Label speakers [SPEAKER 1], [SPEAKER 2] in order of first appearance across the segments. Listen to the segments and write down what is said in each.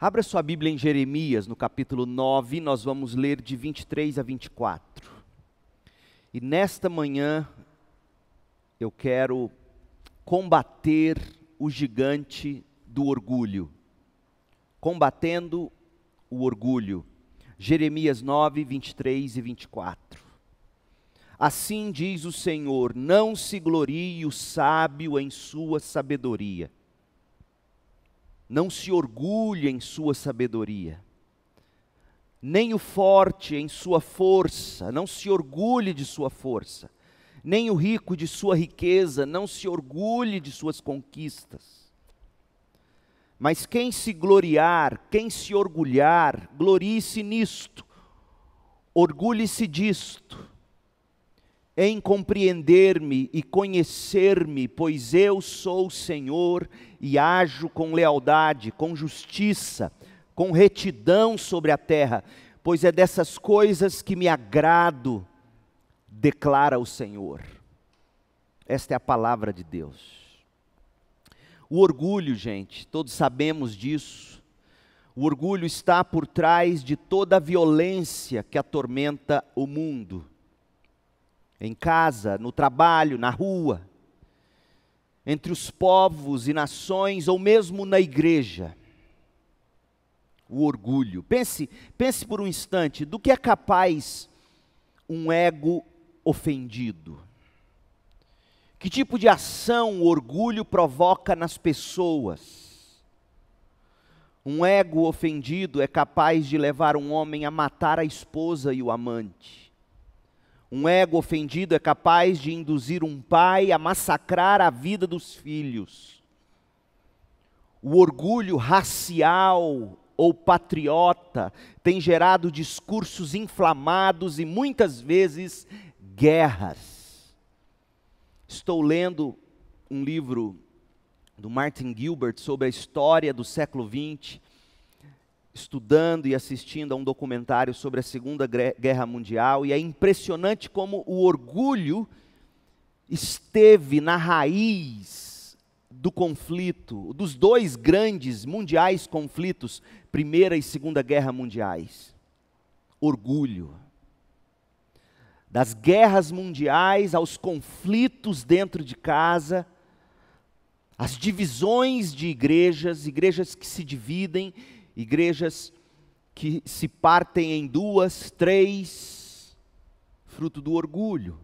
[SPEAKER 1] Abra sua Bíblia em Jeremias, no capítulo 9, nós vamos ler de 23 a 24. E nesta manhã eu quero combater o gigante do orgulho. Combatendo o orgulho. Jeremias 9, 23 e 24. Assim diz o Senhor: Não se glorie o sábio em sua sabedoria, não se orgulhe em sua sabedoria, nem o forte em sua força, não se orgulhe de sua força, nem o rico de sua riqueza, não se orgulhe de suas conquistas. Mas quem se gloriar, quem se orgulhar, glorie-se nisto, orgulhe-se disto em compreender-me e conhecer-me, pois eu sou o Senhor e ajo com lealdade, com justiça, com retidão sobre a terra, pois é dessas coisas que me agrado, declara o Senhor. Esta é a palavra de Deus. O orgulho, gente, todos sabemos disso. O orgulho está por trás de toda a violência que atormenta o mundo em casa, no trabalho, na rua, entre os povos e nações ou mesmo na igreja. O orgulho. Pense, pense por um instante do que é capaz um ego ofendido. Que tipo de ação o orgulho provoca nas pessoas? Um ego ofendido é capaz de levar um homem a matar a esposa e o amante um ego ofendido é capaz de induzir um pai a massacrar a vida dos filhos. O orgulho racial ou patriota tem gerado discursos inflamados e muitas vezes guerras. Estou lendo um livro do Martin Gilbert sobre a história do século XX estudando e assistindo a um documentário sobre a Segunda Guerra Mundial e é impressionante como o orgulho esteve na raiz do conflito, dos dois grandes mundiais conflitos, Primeira e Segunda Guerra Mundiais. Orgulho. Das guerras mundiais aos conflitos dentro de casa, as divisões de igrejas, igrejas que se dividem, igrejas que se partem em duas, três, fruto do orgulho.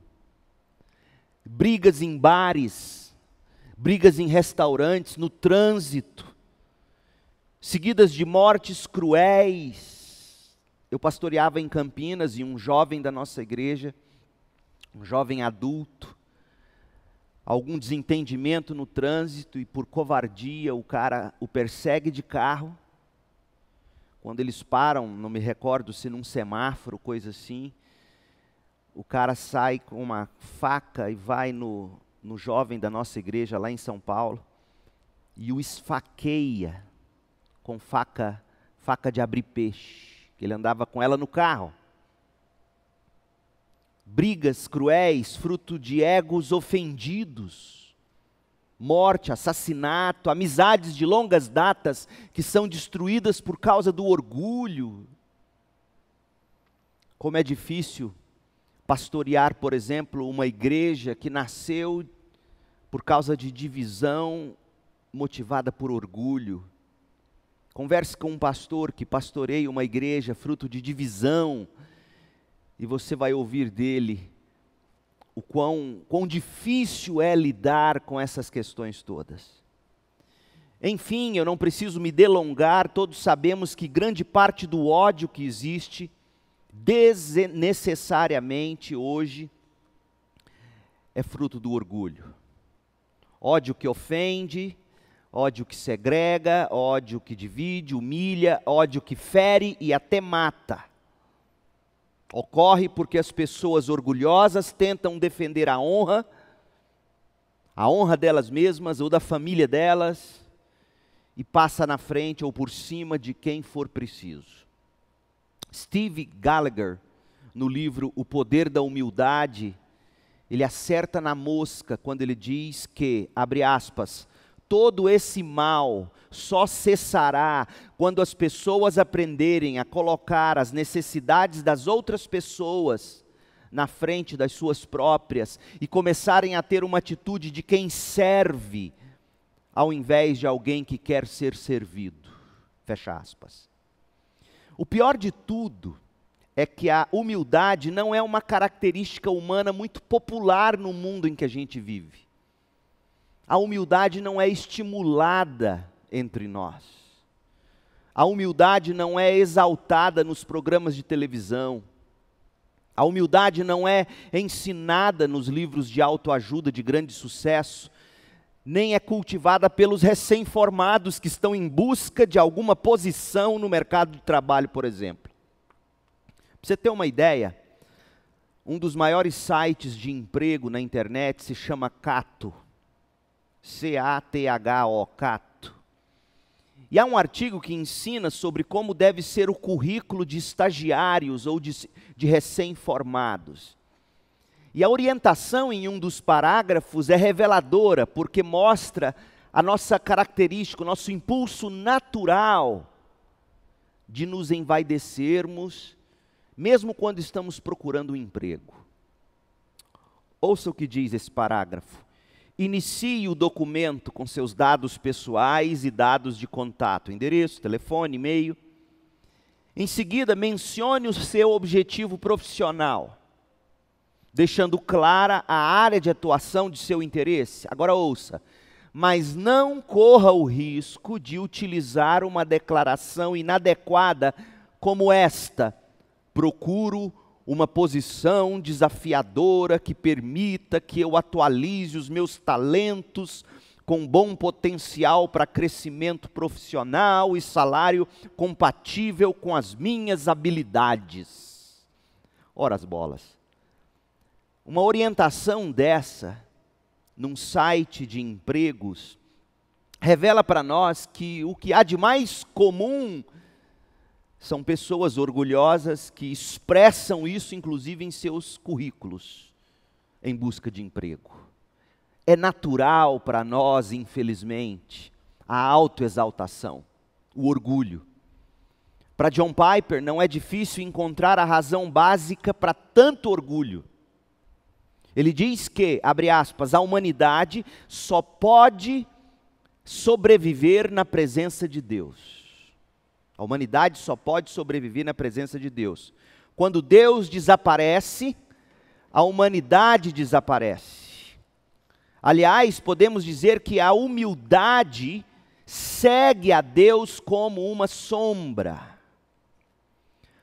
[SPEAKER 1] Brigas em bares, brigas em restaurantes, no trânsito, seguidas de mortes cruéis. Eu pastoreava em Campinas e um jovem da nossa igreja, um jovem adulto, algum desentendimento no trânsito e por covardia o cara o persegue de carro quando eles param, não me recordo se num semáforo, coisa assim, o cara sai com uma faca e vai no, no jovem da nossa igreja lá em São Paulo e o esfaqueia com faca, faca de abrir peixe, que ele andava com ela no carro. Brigas cruéis, fruto de egos ofendidos morte, assassinato, amizades de longas datas que são destruídas por causa do orgulho. Como é difícil pastorear, por exemplo, uma igreja que nasceu por causa de divisão motivada por orgulho. Converse com um pastor que pastoreia uma igreja fruto de divisão, e você vai ouvir dele o quão, quão difícil é lidar com essas questões todas. Enfim, eu não preciso me delongar, todos sabemos que grande parte do ódio que existe, desnecessariamente hoje, é fruto do orgulho. Ódio que ofende, ódio que segrega, ódio que divide, humilha, ódio que fere e até mata. Ocorre porque as pessoas orgulhosas tentam defender a honra, a honra delas mesmas ou da família delas, e passa na frente ou por cima de quem for preciso. Steve Gallagher, no livro O Poder da Humildade, ele acerta na mosca quando ele diz que, abre aspas, todo esse mal só cessará quando as pessoas aprenderem a colocar as necessidades das outras pessoas na frente das suas próprias e começarem a ter uma atitude de quem serve, ao invés de alguém que quer ser servido. Fecha aspas. O pior de tudo é que a humildade não é uma característica humana muito popular no mundo em que a gente vive. A humildade não é estimulada entre nós. A humildade não é exaltada nos programas de televisão. A humildade não é ensinada nos livros de autoajuda de grande sucesso, nem é cultivada pelos recém-formados que estão em busca de alguma posição no mercado de trabalho, por exemplo. Para você ter uma ideia, um dos maiores sites de emprego na internet se chama Cato. C-A-T-H-O, Cato. E há um artigo que ensina sobre como deve ser o currículo de estagiários ou de, de recém-formados. E a orientação em um dos parágrafos é reveladora, porque mostra a nossa característica, o nosso impulso natural de nos envaidecermos, mesmo quando estamos procurando um emprego. Ouça o que diz esse parágrafo. Inicie o documento com seus dados pessoais e dados de contato, endereço, telefone, e-mail. Em seguida, mencione o seu objetivo profissional, deixando clara a área de atuação de seu interesse. Agora ouça, mas não corra o risco de utilizar uma declaração inadequada como esta: procuro uma posição desafiadora que permita que eu atualize os meus talentos com bom potencial para crescimento profissional e salário compatível com as minhas habilidades. Ora as bolas. Uma orientação dessa num site de empregos revela para nós que o que há de mais comum são pessoas orgulhosas que expressam isso, inclusive, em seus currículos, em busca de emprego. É natural para nós, infelizmente, a autoexaltação, o orgulho. Para John Piper, não é difícil encontrar a razão básica para tanto orgulho. Ele diz que, abre aspas, a humanidade só pode sobreviver na presença de Deus. A humanidade só pode sobreviver na presença de Deus. Quando Deus desaparece, a humanidade desaparece. Aliás, podemos dizer que a humildade segue a Deus como uma sombra.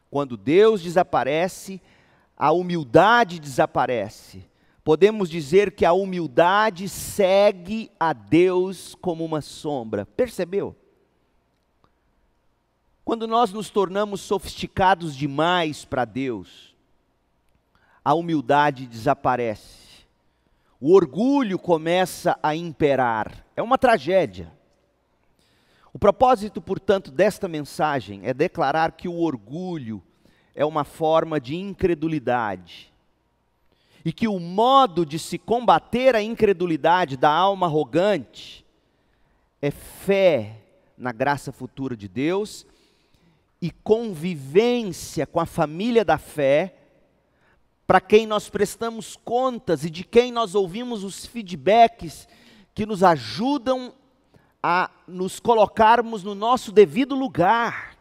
[SPEAKER 1] Quando Deus desaparece, a humildade desaparece. Podemos dizer que a humildade segue a Deus como uma sombra. Percebeu? Quando nós nos tornamos sofisticados demais para Deus, a humildade desaparece. O orgulho começa a imperar. É uma tragédia. O propósito, portanto, desta mensagem é declarar que o orgulho é uma forma de incredulidade. E que o modo de se combater a incredulidade da alma arrogante é fé na graça futura de Deus e convivência com a família da fé, para quem nós prestamos contas e de quem nós ouvimos os feedbacks que nos ajudam a nos colocarmos no nosso devido lugar.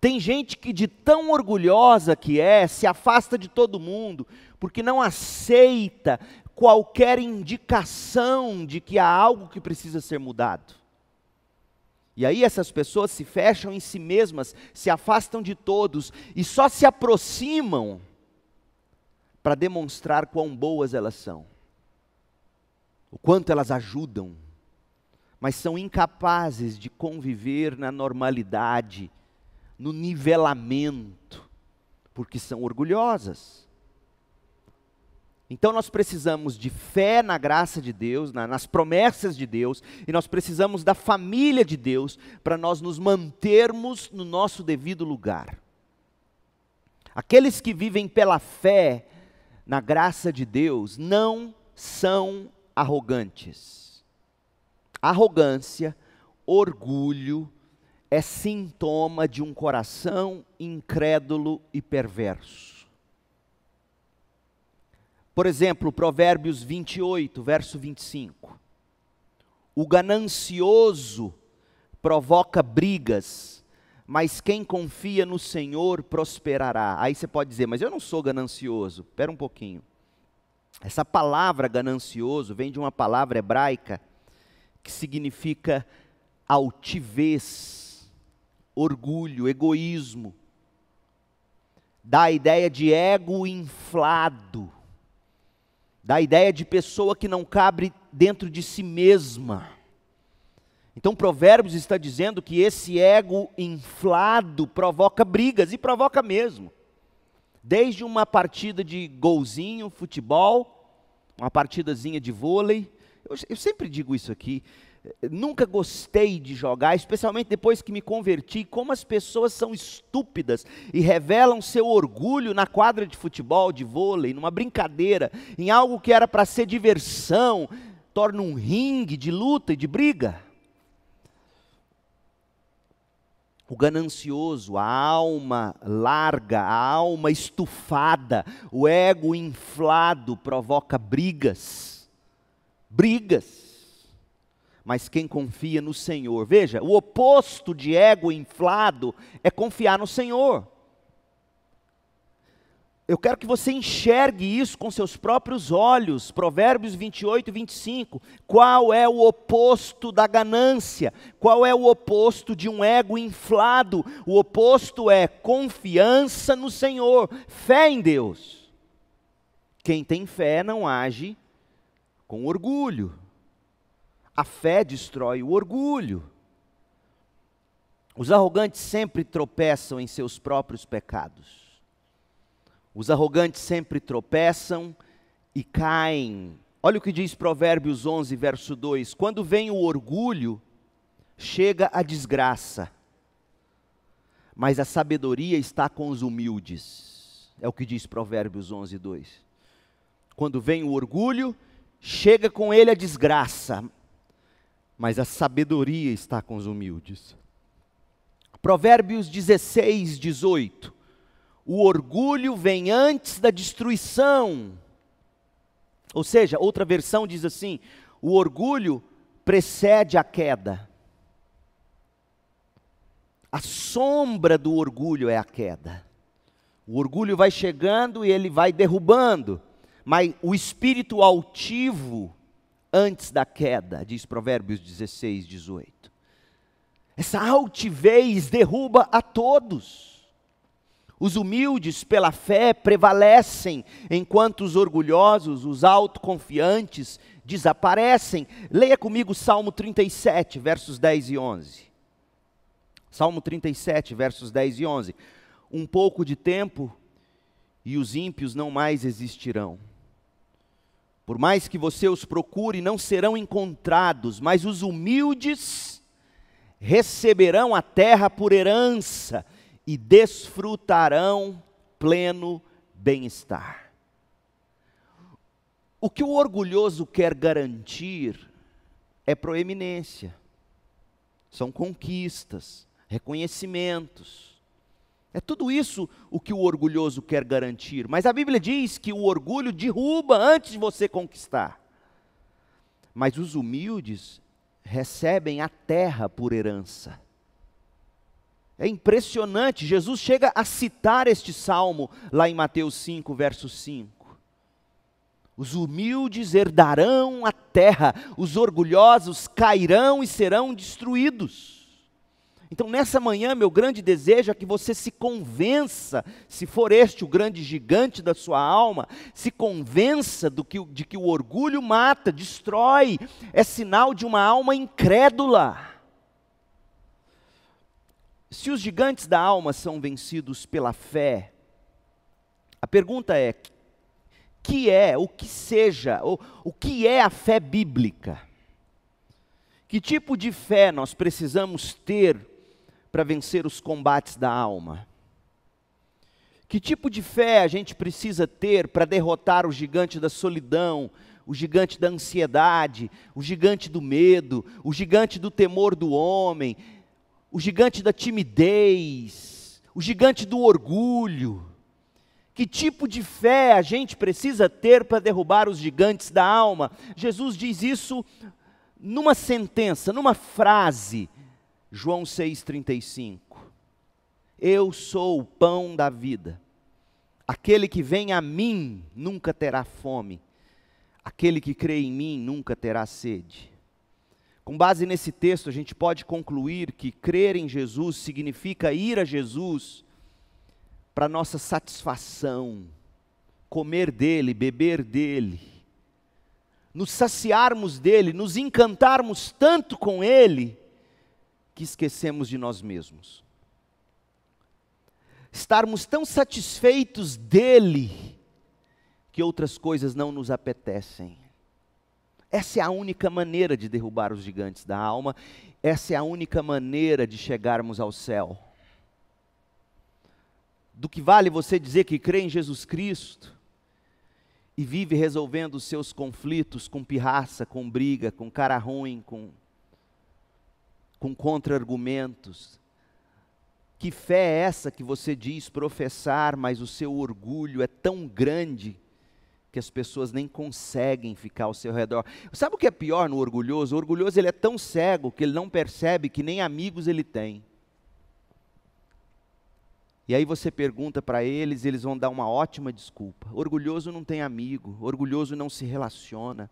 [SPEAKER 1] Tem gente que, de tão orgulhosa que é, se afasta de todo mundo, porque não aceita qualquer indicação de que há algo que precisa ser mudado. E aí essas pessoas se fecham em si mesmas, se afastam de todos e só se aproximam para demonstrar quão boas elas são, o quanto elas ajudam, mas são incapazes de conviver na normalidade, no nivelamento, porque são orgulhosas. Então nós precisamos de fé na graça de Deus, na, nas promessas de Deus, e nós precisamos da família de Deus para nós nos mantermos no nosso devido lugar. Aqueles que vivem pela fé na graça de Deus não são arrogantes. Arrogância, orgulho, é sintoma de um coração incrédulo e perverso. Por exemplo, Provérbios 28, verso 25. O ganancioso provoca brigas, mas quem confia no Senhor prosperará. Aí você pode dizer, mas eu não sou ganancioso. Espera um pouquinho. Essa palavra ganancioso vem de uma palavra hebraica que significa altivez, orgulho, egoísmo. Dá a ideia de ego inflado da ideia de pessoa que não cabe dentro de si mesma. Então, Provérbios está dizendo que esse ego inflado provoca brigas, e provoca mesmo. Desde uma partida de golzinho, futebol, uma partidazinha de vôlei. Eu, eu sempre digo isso aqui nunca gostei de jogar, especialmente depois que me converti. Como as pessoas são estúpidas e revelam seu orgulho na quadra de futebol, de vôlei, numa brincadeira, em algo que era para ser diversão, torna um ringue de luta e de briga. O ganancioso, a alma larga, a alma estufada, o ego inflado provoca brigas. Brigas mas quem confia no Senhor. Veja, o oposto de ego inflado é confiar no Senhor. Eu quero que você enxergue isso com seus próprios olhos. Provérbios 28 e 25. Qual é o oposto da ganância? Qual é o oposto de um ego inflado? O oposto é confiança no Senhor, fé em Deus. Quem tem fé não age com orgulho. A fé destrói o orgulho. Os arrogantes sempre tropeçam em seus próprios pecados. Os arrogantes sempre tropeçam e caem. Olha o que diz Provérbios 11, verso 2: Quando vem o orgulho, chega a desgraça, mas a sabedoria está com os humildes. É o que diz Provérbios 11, 2. Quando vem o orgulho, chega com ele a desgraça, mas a sabedoria está com os humildes. Provérbios 16, 18. O orgulho vem antes da destruição. Ou seja, outra versão diz assim: o orgulho precede a queda. A sombra do orgulho é a queda. O orgulho vai chegando e ele vai derrubando, mas o espírito altivo antes da queda, diz Provérbios 16, 18. Essa altivez derruba a todos. Os humildes, pela fé, prevalecem, enquanto os orgulhosos, os autoconfiantes, desaparecem. Leia comigo Salmo 37, versos 10 e 11. Salmo 37, versos 10 e 11. Um pouco de tempo e os ímpios não mais existirão. Por mais que você os procure, não serão encontrados, mas os humildes receberão a terra por herança e desfrutarão pleno bem-estar. O que o orgulhoso quer garantir é proeminência, são conquistas, reconhecimentos é tudo isso o que o orgulhoso quer garantir. Mas a Bíblia diz que o orgulho derruba antes de você conquistar. Mas os humildes recebem a terra por herança. É impressionante, Jesus chega a citar este salmo lá em Mateus 5, verso 5. Os humildes herdarão a terra, os orgulhosos cairão e serão destruídos. Então, nessa manhã, meu grande desejo é que você se convença, se for este o grande gigante da sua alma, se convença que, de que o orgulho mata, destrói, é sinal de uma alma incrédula. Se os gigantes da alma são vencidos pela fé, a pergunta é: que é, o que seja, o, o que é a fé bíblica? Que tipo de fé nós precisamos ter para vencer os combates da alma? Que tipo de fé a gente precisa ter para derrotar o gigante da solidão, o gigante da ansiedade, o gigante do medo, o gigante do temor do homem, o gigante da timidez, o gigante do orgulho? Que tipo de fé a gente precisa ter para derrubar os gigantes da alma? Jesus diz isso numa sentença, numa frase, João 6,35. Eu sou o pão da vida. Aquele que vem a mim nunca terá fome. Aquele que crê em mim nunca terá sede. Com base nesse texto, a gente pode concluir que crer em Jesus significa ir a Jesus para nossa satisfação, comer dele, beber dele, nos saciarmos dele, nos encantarmos tanto com ele que esquecemos de nós mesmos. Estarmos tão satisfeitos dele que outras coisas não nos apetecem. Essa é a única maneira de derrubar os gigantes da alma, essa é a única maneira de chegarmos ao céu. Do que vale você dizer que crê em Jesus Cristo e vive resolvendo os seus conflitos com pirraça, com briga, com cara ruim, com com contra-argumentos. Que fé é essa que você diz professar, mas o seu orgulho é tão grande que as pessoas nem conseguem ficar ao seu redor. Sabe o que é pior no orgulhoso? O orgulhoso ele é tão cego que ele não percebe que nem amigos ele tem. E aí você pergunta para eles, eles vão dar uma ótima desculpa. Orgulhoso não tem amigo, orgulhoso não se relaciona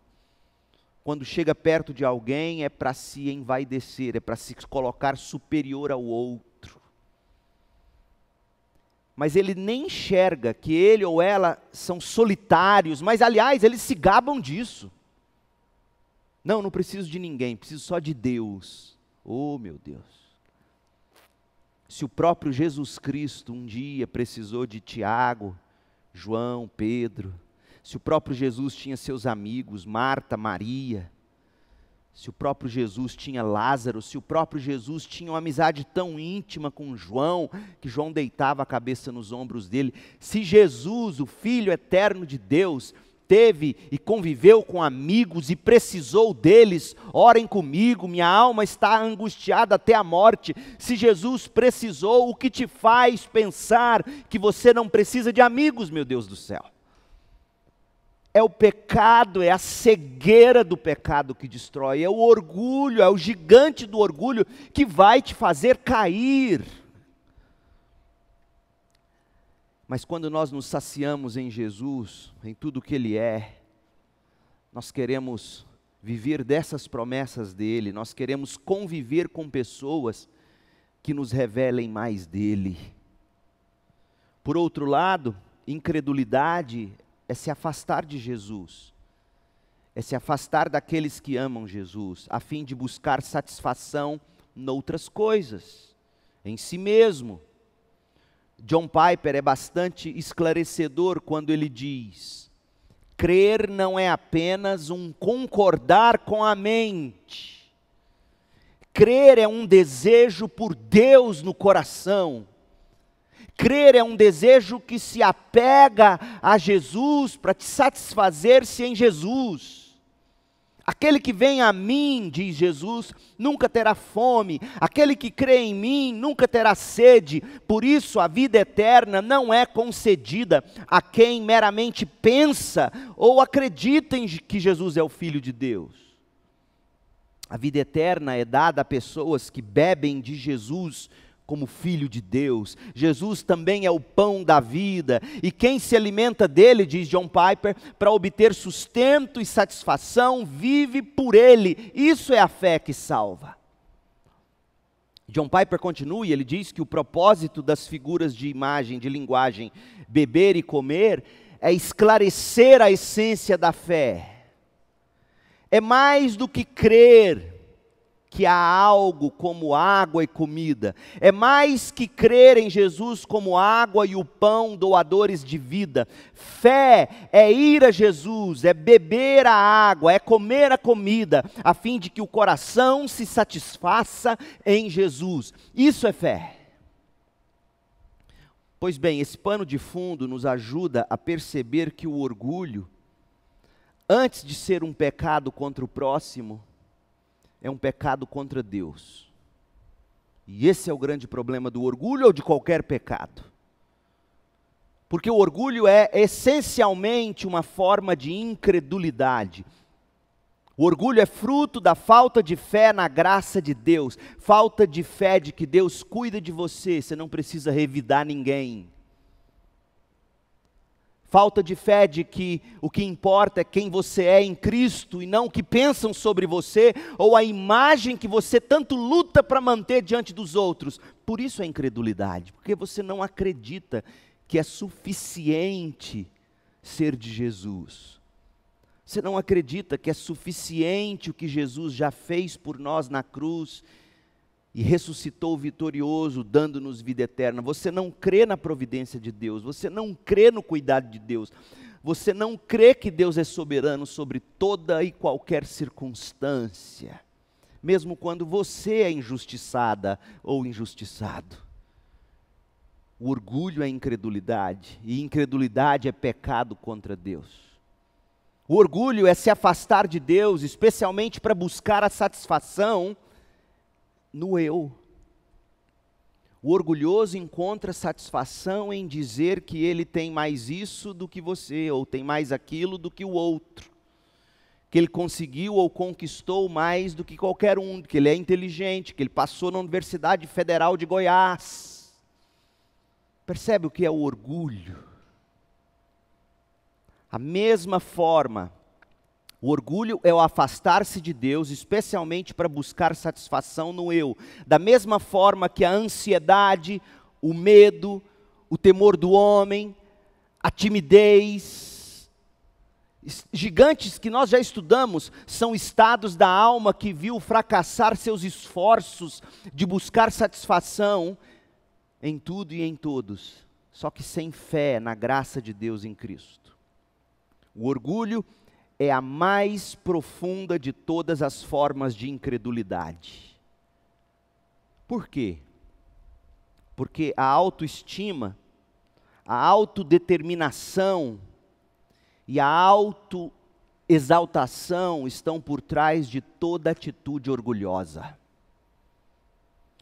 [SPEAKER 1] quando chega perto de alguém, é para se envaidecer, é para se colocar superior ao outro. Mas ele nem enxerga que ele ou ela são solitários, mas aliás, eles se gabam disso. Não, não preciso de ninguém, preciso só de Deus. Oh, meu Deus. Se o próprio Jesus Cristo um dia precisou de Tiago, João, Pedro, se o próprio Jesus tinha seus amigos, Marta, Maria, se o próprio Jesus tinha Lázaro, se o próprio Jesus tinha uma amizade tão íntima com João, que João deitava a cabeça nos ombros dele, se Jesus, o Filho eterno de Deus, teve e conviveu com amigos e precisou deles, orem comigo, minha alma está angustiada até a morte. Se Jesus precisou, o que te faz pensar que você não precisa de amigos, meu Deus do céu? É o pecado, é a cegueira do pecado que destrói, é o orgulho, é o gigante do orgulho que vai te fazer cair. Mas quando nós nos saciamos em Jesus, em tudo que Ele é, nós queremos viver dessas promessas dele, nós queremos conviver com pessoas que nos revelem mais dele. Por outro lado, incredulidade é se afastar de Jesus, é se afastar daqueles que amam Jesus, a fim de buscar satisfação noutras coisas, em si mesmo. John Piper é bastante esclarecedor quando ele diz: crer não é apenas um concordar com a mente. Crer é um desejo por Deus no coração crer é um desejo que se apega a Jesus para te satisfazer-se em Jesus. Aquele que vem a mim, diz Jesus, nunca terá fome. Aquele que crê em mim nunca terá sede. Por isso a vida eterna não é concedida a quem meramente pensa ou acredita em que Jesus é o Filho de Deus. A vida eterna é dada a pessoas que bebem de Jesus como filho de Deus. Jesus também é o pão da vida, e quem se alimenta dele, diz John Piper, para obter sustento e satisfação, vive por ele. Isso é a fé que salva. John Piper continua e ele diz que o propósito das figuras de imagem, de linguagem, beber e comer, é esclarecer a essência da fé. É mais do que crer, que há algo como água e comida. É mais que crer em Jesus como água e o pão, doadores de vida. Fé é ir a Jesus, é beber a água, é comer a comida, a fim de que o coração se satisfaça em Jesus. Isso é fé. Pois bem, esse pano de fundo nos ajuda a perceber que o orgulho, antes de ser um pecado contra o próximo, é um pecado contra Deus. E esse é o grande problema do orgulho ou de qualquer pecado. Porque o orgulho é essencialmente uma forma de incredulidade. O orgulho é fruto da falta de fé na graça de Deus, falta de fé de que Deus cuida de você, você não precisa revidar ninguém falta de fé de que o que importa é quem você é em Cristo e não o que pensam sobre você ou a imagem que você tanto luta para manter diante dos outros. Por isso a incredulidade, porque você não acredita que é suficiente ser de Jesus. Você não acredita que é suficiente o que Jesus já fez por nós na cruz e ressuscitou vitorioso, dando-nos vida eterna. Você não crê na providência de Deus, você não crê no cuidado de Deus, você não crê que Deus é soberano sobre toda e qualquer circunstância, mesmo quando você é injustiçada ou injustiçado. O orgulho é incredulidade, e incredulidade é pecado contra Deus. O orgulho é se afastar de Deus, especialmente para buscar a satisfação no eu. O orgulhoso encontra satisfação em dizer que ele tem mais isso do que você, ou tem mais aquilo do que o outro, que ele conseguiu ou conquistou mais do que qualquer um, que ele é inteligente, que ele passou na Universidade Federal de Goiás. Percebe o que é o orgulho? A mesma forma o orgulho é o afastar-se de Deus, especialmente para buscar satisfação no eu. Da mesma forma que a ansiedade, o medo, o temor do homem, a timidez, gigantes que nós já estudamos, são estados da alma que viu fracassar seus esforços de buscar satisfação em tudo e em todos, só que sem fé na graça de Deus em Cristo. O orgulho é a mais profunda de todas as formas de incredulidade. Por quê? Porque a autoestima, a autodeterminação e a autoexaltação estão por trás de toda atitude orgulhosa.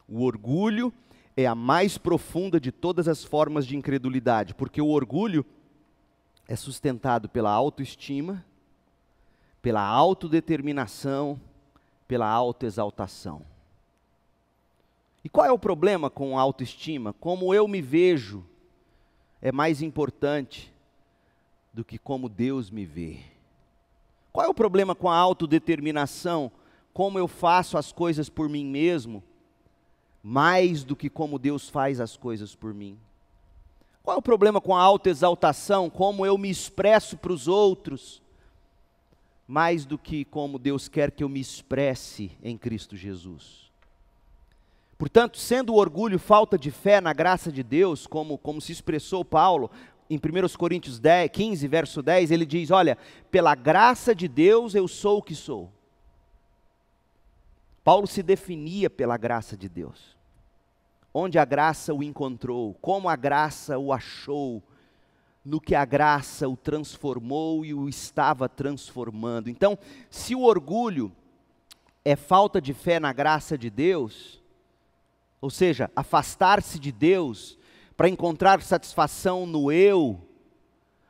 [SPEAKER 1] O orgulho é a mais profunda de todas as formas de incredulidade, porque o orgulho é sustentado pela autoestima pela autodeterminação, pela autoexaltação. E qual é o problema com autoestima? Como eu me vejo é mais importante do que como Deus me vê. Qual é o problema com a autodeterminação? Como eu faço as coisas por mim mesmo, mais do que como Deus faz as coisas por mim. Qual é o problema com a autoexaltação? Como eu me expresso para os outros, mais do que como Deus quer que eu me expresse em Cristo Jesus. Portanto, sendo o orgulho falta de fé na graça de Deus, como, como se expressou Paulo em 1 Coríntios 10, 15, verso 10, ele diz: Olha, pela graça de Deus eu sou o que sou. Paulo se definia pela graça de Deus. Onde a graça o encontrou, como a graça o achou, no que a graça o transformou e o estava transformando. Então, se o orgulho é falta de fé na graça de Deus, ou seja, afastar-se de Deus para encontrar satisfação no eu,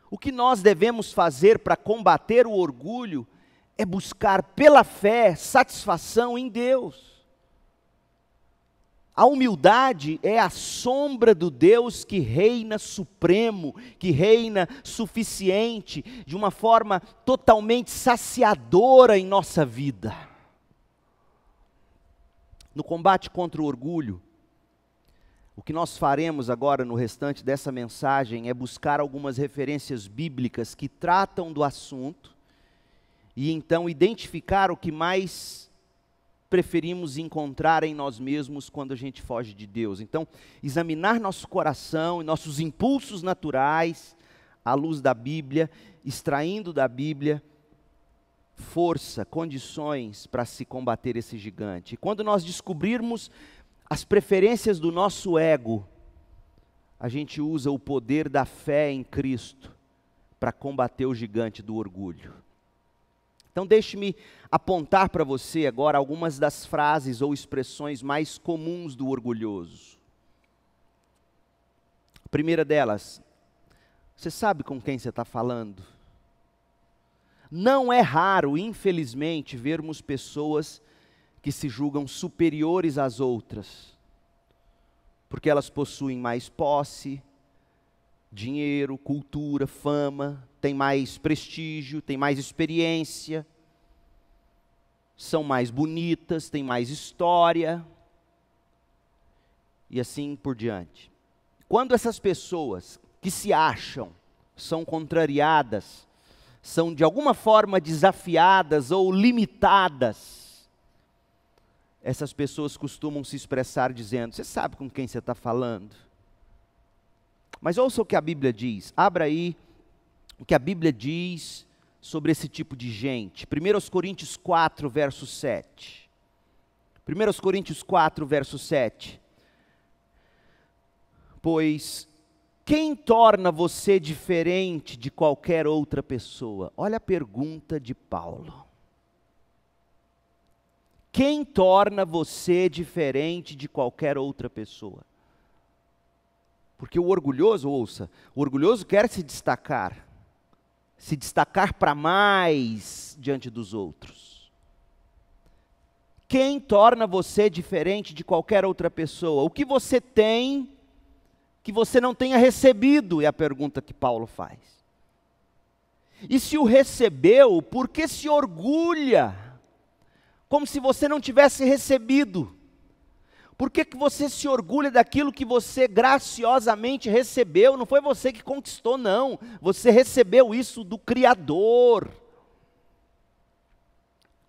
[SPEAKER 1] o que nós devemos fazer para combater o orgulho é buscar pela fé satisfação em Deus. A humildade é a sombra do Deus que reina supremo, que reina suficiente, de uma forma totalmente saciadora em nossa vida. No combate contra o orgulho, o que nós faremos agora no restante dessa mensagem é buscar algumas referências bíblicas que tratam do assunto e então identificar o que mais preferimos encontrar em nós mesmos quando a gente foge de Deus. Então, examinar nosso coração e nossos impulsos naturais à luz da Bíblia, extraindo da Bíblia força, condições para se combater esse gigante. E quando nós descobrirmos as preferências do nosso ego, a gente usa o poder da fé em Cristo para combater o gigante do orgulho. Então, deixe-me apontar para você agora algumas das frases ou expressões mais comuns do orgulhoso. A primeira delas, você sabe com quem você está falando? Não é raro, infelizmente, vermos pessoas que se julgam superiores às outras, porque elas possuem mais posse, dinheiro, cultura, fama, tem mais prestígio, tem mais experiência, são mais bonitas, têm mais história, e assim por diante. Quando essas pessoas que se acham são contrariadas, são de alguma forma desafiadas ou limitadas, essas pessoas costumam se expressar dizendo: Você sabe com quem você está falando? Mas ouça o que a Bíblia diz. Abra aí o que a Bíblia diz sobre esse tipo de gente. 1 Coríntios 4, verso 7. 1 Coríntios 4, verso 7. Pois quem torna você diferente de qualquer outra pessoa? Olha a pergunta de Paulo. Quem torna você diferente de qualquer outra pessoa? Porque o orgulhoso, ouça, o orgulhoso quer se destacar se destacar para mais diante dos outros? Quem torna você diferente de qualquer outra pessoa? O que você tem que você não tenha recebido? É a pergunta que Paulo faz. E se o recebeu, por que se orgulha? Como se você não tivesse recebido. Por que, que você se orgulha daquilo que você graciosamente recebeu? Não foi você que conquistou, não. Você recebeu isso do Criador.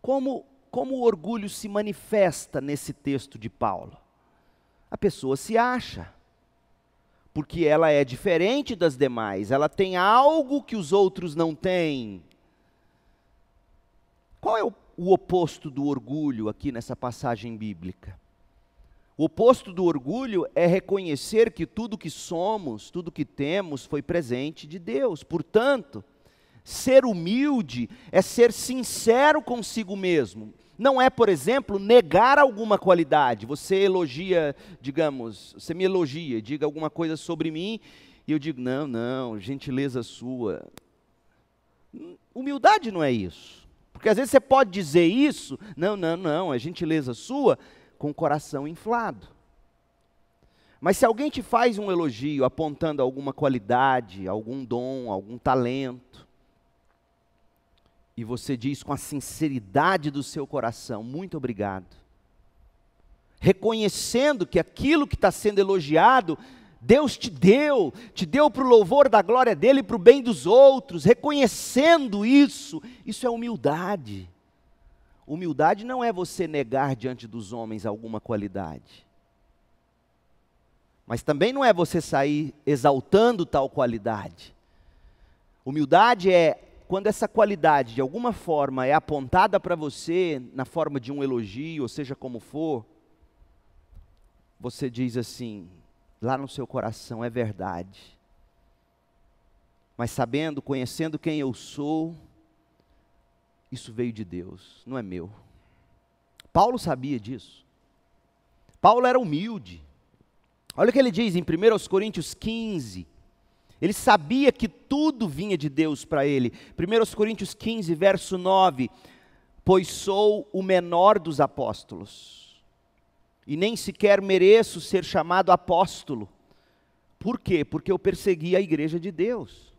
[SPEAKER 1] Como, como o orgulho se manifesta nesse texto de Paulo? A pessoa se acha, porque ela é diferente das demais, ela tem algo que os outros não têm. Qual é o, o oposto do orgulho aqui nessa passagem bíblica? O oposto do orgulho é reconhecer que tudo que somos, tudo que temos, foi presente de Deus. Portanto, ser humilde é ser sincero consigo mesmo. Não é, por exemplo, negar alguma qualidade. Você elogia, digamos, você me elogia, diga alguma coisa sobre mim, e eu digo, não, não, gentileza sua. Humildade não é isso. Porque às vezes você pode dizer isso, não, não, não, é gentileza sua, com o coração inflado. Mas se alguém te faz um elogio apontando alguma qualidade, algum dom, algum talento, e você diz com a sinceridade do seu coração, muito obrigado, reconhecendo que aquilo que está sendo elogiado, Deus te deu, te deu para o louvor da glória dele, e para o bem dos outros, reconhecendo isso, isso é humildade. Humildade não é você negar diante dos homens alguma qualidade. Mas também não é você sair exaltando tal qualidade. Humildade é quando essa qualidade de alguma forma é apontada para você na forma de um elogio, ou seja como for, você diz assim, lá no seu coração é verdade. Mas sabendo, conhecendo quem eu sou, isso veio de Deus, não é meu. Paulo sabia disso. Paulo era humilde. Olha o que ele diz em 1 Coríntios 15. Ele sabia que tudo vinha de Deus para ele. 1 Coríntios 15, verso 9: Pois sou o menor dos apóstolos, e nem sequer mereço ser chamado apóstolo. Por quê? Porque eu persegui a igreja de Deus.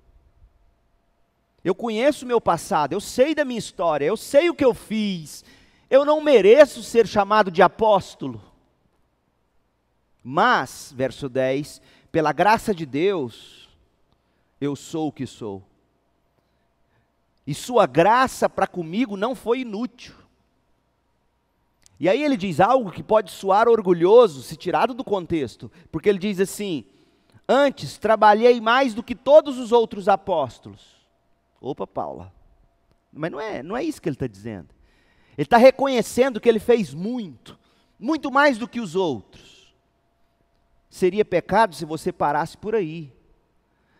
[SPEAKER 1] Eu conheço o meu passado, eu sei da minha história, eu sei o que eu fiz. Eu não mereço ser chamado de apóstolo. Mas, verso 10, pela graça de Deus, eu sou o que sou. E sua graça para comigo não foi inútil. E aí ele diz algo que pode soar orgulhoso se tirado do contexto, porque ele diz assim: Antes trabalhei mais do que todos os outros apóstolos Opa, Paula. Mas não é, não é isso que ele está dizendo. Ele está reconhecendo que ele fez muito, muito mais do que os outros. Seria pecado se você parasse por aí.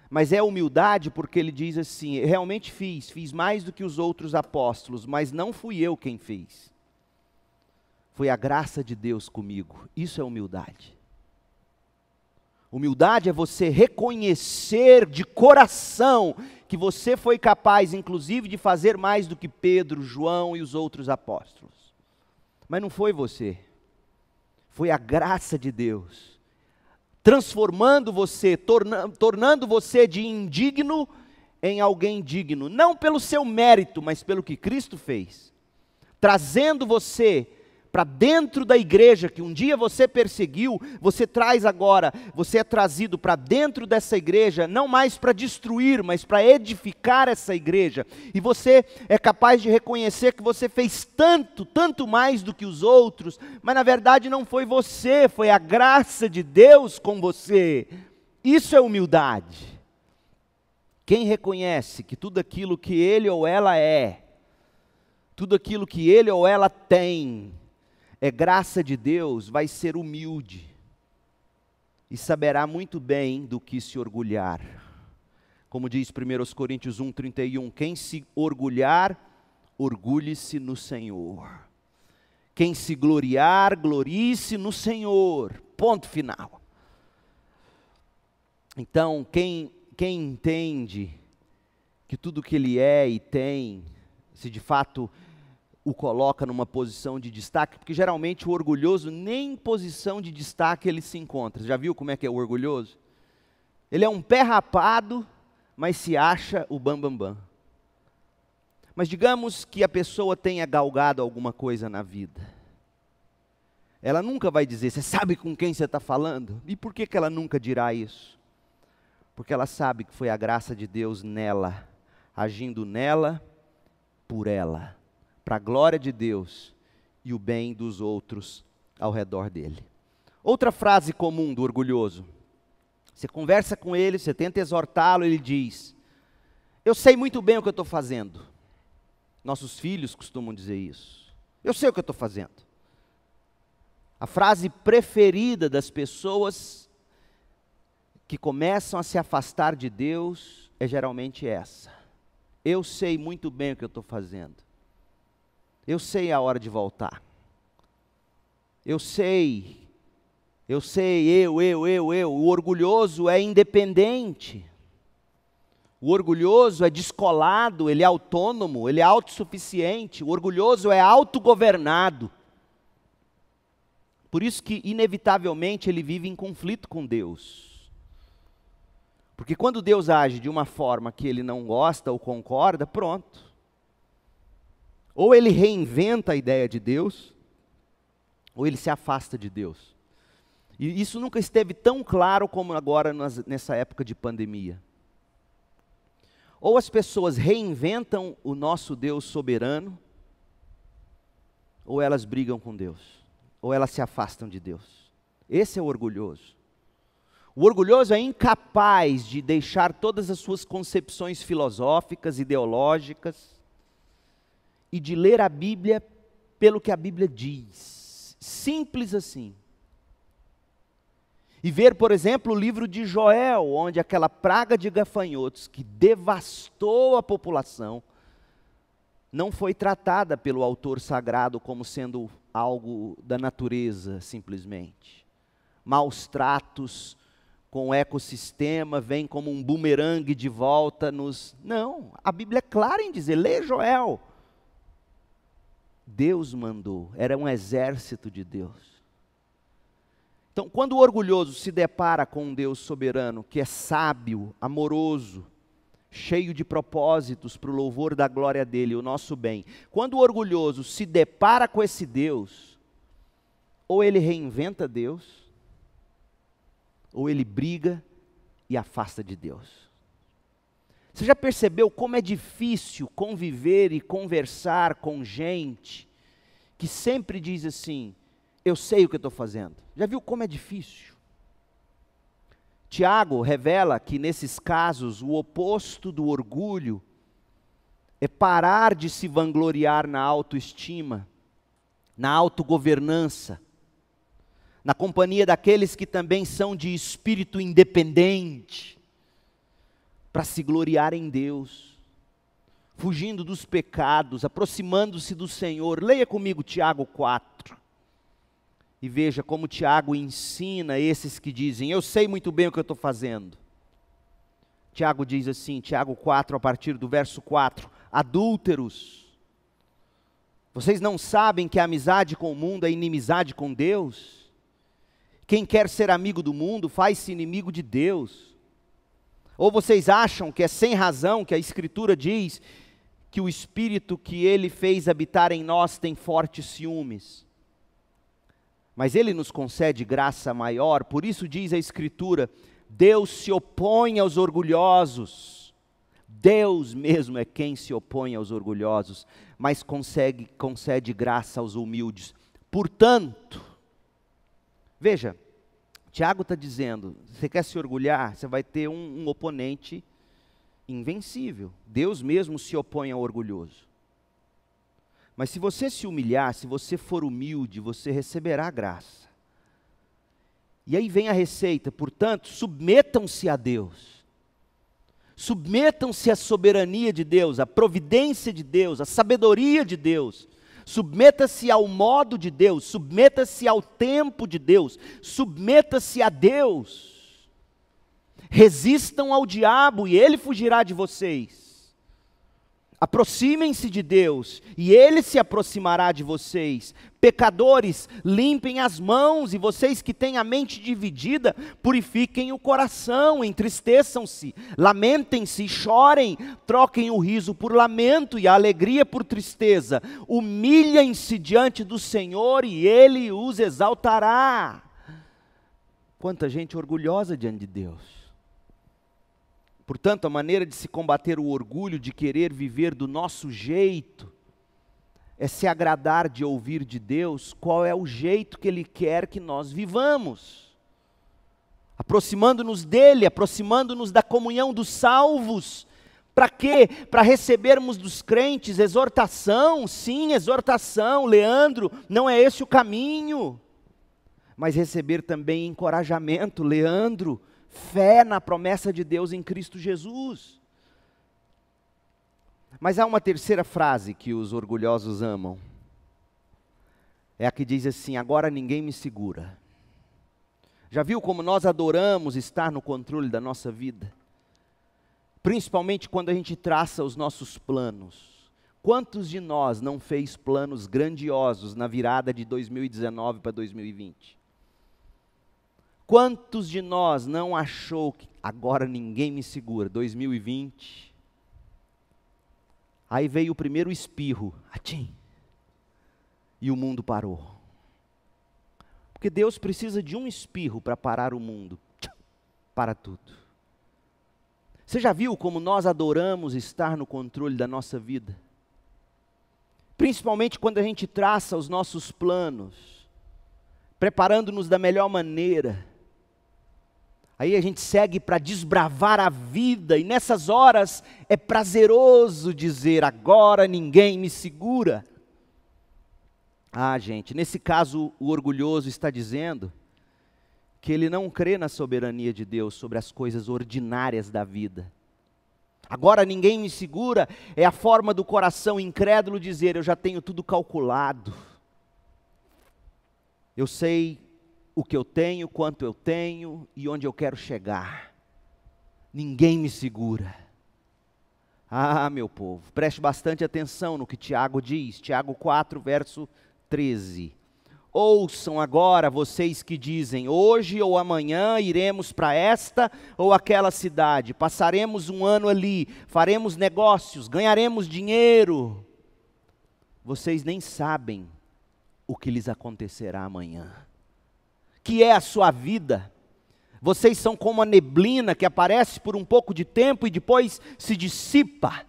[SPEAKER 1] Mas é humildade porque ele diz assim: realmente fiz, fiz mais do que os outros apóstolos, mas não fui eu quem fiz. Foi a graça de Deus comigo. Isso é humildade. Humildade é você reconhecer de coração que você foi capaz, inclusive, de fazer mais do que Pedro, João e os outros apóstolos. Mas não foi você, foi a graça de Deus, transformando você, torna, tornando você de indigno em alguém digno, não pelo seu mérito, mas pelo que Cristo fez, trazendo você para dentro da igreja que um dia você perseguiu, você traz agora, você é trazido para dentro dessa igreja, não mais para destruir, mas para edificar essa igreja. E você é capaz de reconhecer que você fez tanto, tanto mais do que os outros, mas na verdade não foi você, foi a graça de Deus com você. Isso é humildade. Quem reconhece que tudo aquilo que ele ou ela é, tudo aquilo que ele ou ela tem, é, graça de Deus vai ser humilde e saberá muito bem do que se orgulhar. Como diz 1 Coríntios 1,31: quem se orgulhar, orgulhe-se no Senhor. Quem se gloriar, glorie-se no Senhor. Ponto final. Então, quem, quem entende que tudo que ele é e tem, se de fato o coloca numa posição de destaque, porque geralmente o orgulhoso nem em posição de destaque ele se encontra. Já viu como é que é o orgulhoso? Ele é um pé rapado, mas se acha o bambambam. Bam, bam. Mas digamos que a pessoa tenha galgado alguma coisa na vida. Ela nunca vai dizer, você sabe com quem você está falando? E por que, que ela nunca dirá isso? Porque ela sabe que foi a graça de Deus nela, agindo nela, por ela para a glória de Deus e o bem dos outros ao redor dele. Outra frase comum do orgulhoso. Você conversa com ele, você tenta exortá-lo, ele diz: Eu sei muito bem o que eu estou fazendo. Nossos filhos costumam dizer isso. Eu sei o que eu estou fazendo. A frase preferida das pessoas que começam a se afastar de Deus é geralmente essa: Eu sei muito bem o que eu estou fazendo. Eu sei a hora de voltar. Eu sei. Eu sei, eu, eu, eu, eu. O orgulhoso é independente. O orgulhoso é descolado, ele é autônomo, ele é autossuficiente. O orgulhoso é autogovernado. Por isso que, inevitavelmente, ele vive em conflito com Deus. Porque quando Deus age de uma forma que ele não gosta ou concorda, pronto. Ou ele reinventa a ideia de Deus, ou ele se afasta de Deus. E isso nunca esteve tão claro como agora nas, nessa época de pandemia. Ou as pessoas reinventam o nosso Deus soberano, ou elas brigam com Deus, ou elas se afastam de Deus. Esse é o orgulhoso. O orgulhoso é incapaz de deixar todas as suas concepções filosóficas, ideológicas, e de ler a Bíblia pelo que a Bíblia diz. Simples assim. E ver, por exemplo, o livro de Joel, onde aquela praga de gafanhotos que devastou a população não foi tratada pelo autor sagrado como sendo algo da natureza, simplesmente. Maus tratos com o ecossistema vem como um bumerangue de volta nos. Não, a Bíblia é clara em dizer: lê Joel Deus mandou, era um exército de Deus. Então, quando o orgulhoso se depara com um Deus soberano, que é sábio, amoroso, cheio de propósitos para o louvor da glória dele, o nosso bem, quando o orgulhoso se depara com esse Deus, ou ele reinventa Deus, ou ele briga e afasta de Deus. Você já percebeu como é difícil conviver e conversar com gente que sempre diz assim: Eu sei o que estou fazendo? Já viu como é difícil? Tiago revela que nesses casos o oposto do orgulho é parar de se vangloriar na autoestima, na autogovernança, na companhia daqueles que também são de espírito independente para se gloriar em Deus, fugindo dos pecados, aproximando-se do Senhor. Leia comigo Tiago 4. E veja como Tiago ensina esses que dizem: Eu sei muito bem o que eu estou fazendo. Tiago diz assim, Tiago 4, a partir do verso 4: Adúlteros, vocês não sabem que a amizade com o mundo é inimizade com Deus? Quem quer ser amigo do mundo faz-se inimigo de Deus. Ou vocês acham que é sem razão que a Escritura diz que o Espírito que ele fez habitar em nós tem fortes ciúmes? Mas ele nos concede graça maior, por isso diz a Escritura: Deus se opõe aos orgulhosos. Deus mesmo é quem se opõe aos orgulhosos, mas consegue, concede graça aos humildes. Portanto, veja, Tiago está dizendo: você quer se orgulhar? Você vai ter um, um oponente invencível. Deus mesmo se opõe ao orgulhoso. Mas se você se humilhar, se você for humilde, você receberá graça. E aí vem a receita, portanto, submetam-se a Deus. Submetam-se à soberania de Deus, à providência de Deus, à sabedoria de Deus submeta-se ao modo de Deus, submeta-se ao tempo de Deus, submeta-se a Deus. Resistam ao diabo e ele fugirá de vocês. Aproximem-se de Deus, e Ele se aproximará de vocês. Pecadores, limpem as mãos, e vocês que têm a mente dividida, purifiquem o coração, entristeçam-se, lamentem-se, chorem, troquem o riso por lamento e a alegria por tristeza. Humilhem-se diante do Senhor, e Ele os exaltará. Quanta gente orgulhosa diante de Deus Portanto, a maneira de se combater o orgulho de querer viver do nosso jeito é se agradar de ouvir de Deus qual é o jeito que Ele quer que nós vivamos. Aproximando-nos dEle, aproximando-nos da comunhão dos salvos. Para quê? Para recebermos dos crentes exortação, sim, exortação. Leandro, não é esse o caminho. Mas receber também encorajamento, Leandro fé na promessa de Deus em Cristo Jesus. Mas há uma terceira frase que os orgulhosos amam. É a que diz assim: agora ninguém me segura. Já viu como nós adoramos estar no controle da nossa vida? Principalmente quando a gente traça os nossos planos. Quantos de nós não fez planos grandiosos na virada de 2019 para 2020? Quantos de nós não achou que agora ninguém me segura? 2020. Aí veio o primeiro espirro, atim, e o mundo parou. Porque Deus precisa de um espirro para parar o mundo, para tudo. Você já viu como nós adoramos estar no controle da nossa vida? Principalmente quando a gente traça os nossos planos, preparando-nos da melhor maneira Aí a gente segue para desbravar a vida, e nessas horas é prazeroso dizer: agora ninguém me segura. Ah, gente, nesse caso o orgulhoso está dizendo que ele não crê na soberania de Deus sobre as coisas ordinárias da vida. Agora ninguém me segura é a forma do coração incrédulo dizer: eu já tenho tudo calculado. Eu sei o que eu tenho, quanto eu tenho e onde eu quero chegar. Ninguém me segura. Ah, meu povo, preste bastante atenção no que Tiago diz, Tiago 4, verso 13. Ouçam agora vocês que dizem: hoje ou amanhã iremos para esta ou aquela cidade, passaremos um ano ali, faremos negócios, ganharemos dinheiro. Vocês nem sabem o que lhes acontecerá amanhã que é a sua vida. Vocês são como a neblina que aparece por um pouco de tempo e depois se dissipa.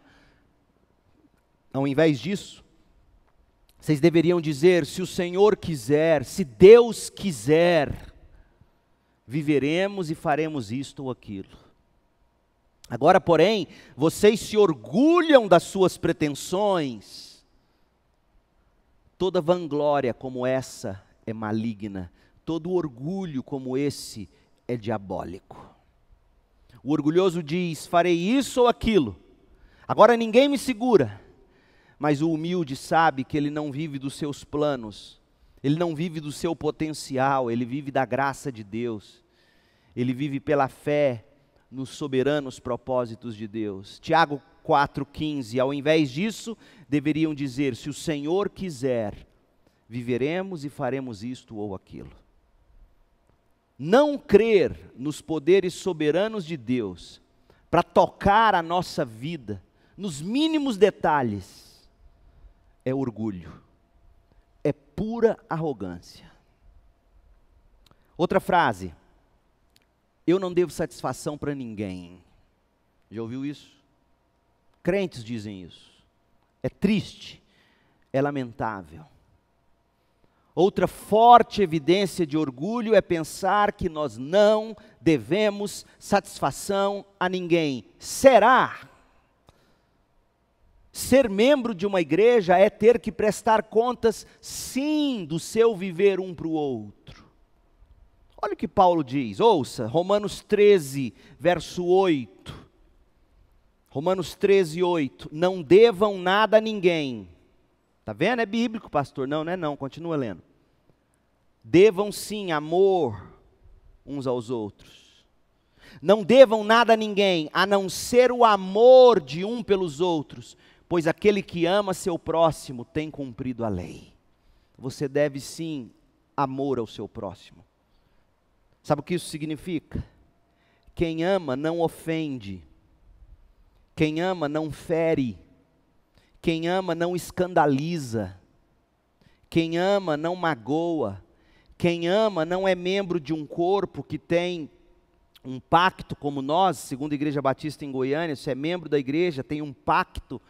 [SPEAKER 1] Ao invés disso, vocês deveriam dizer: se o Senhor quiser, se Deus quiser, viveremos e faremos isto ou aquilo. Agora, porém, vocês se orgulham das suas pretensões. Toda vanglória como essa é maligna Todo orgulho como esse é diabólico. O orgulhoso diz: farei isso ou aquilo, agora ninguém me segura. Mas o humilde sabe que ele não vive dos seus planos, ele não vive do seu potencial, ele vive da graça de Deus, ele vive pela fé nos soberanos propósitos de Deus. Tiago 4,15. Ao invés disso, deveriam dizer: se o Senhor quiser, viveremos e faremos isto ou aquilo não crer nos poderes soberanos de Deus para tocar a nossa vida, nos mínimos detalhes, é orgulho, é pura arrogância. Outra frase, eu não devo satisfação para ninguém. Já ouviu isso? Crentes dizem isso. É triste, é lamentável. Outra forte evidência de orgulho é pensar que nós não devemos satisfação a ninguém. Será? Ser membro de uma igreja é ter que prestar contas, sim, do seu viver um para o outro. Olha o que Paulo diz, ouça, Romanos 13, verso 8. Romanos 13, 8. Não devam nada a ninguém, Tá vendo? É bíblico, pastor. Não, não é não. Continua lendo. Devam sim amor uns aos outros. Não devam nada a ninguém, a não ser o amor de um pelos outros, pois aquele que ama seu próximo tem cumprido a lei. Você deve sim amor ao seu próximo. Sabe o que isso significa? Quem ama não ofende, quem ama não fere quem ama não escandaliza. Quem ama não magoa. Quem ama não é membro de um corpo que tem um pacto como nós, segundo a Igreja Batista em Goiânia, se é membro da igreja, tem um pacto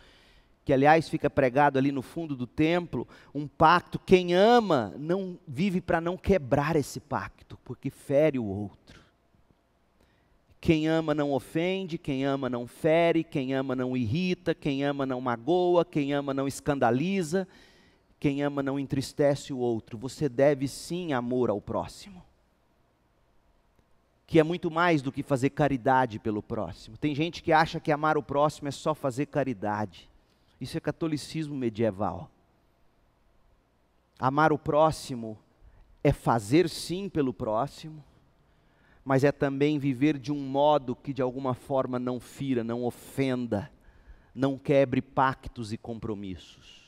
[SPEAKER 1] que aliás fica pregado ali no fundo do templo, um pacto. Quem ama não vive para não quebrar esse pacto, porque fere o outro. Quem ama não ofende, quem ama não fere, quem ama não irrita, quem ama não magoa, quem ama não escandaliza, quem ama não entristece o outro. Você deve sim amor ao próximo. Que é muito mais do que fazer caridade pelo próximo. Tem gente que acha que amar o próximo é só fazer caridade. Isso é catolicismo medieval. Amar o próximo é fazer sim pelo próximo, mas é também viver de um modo que de alguma forma não fira, não ofenda, não quebre pactos e compromissos.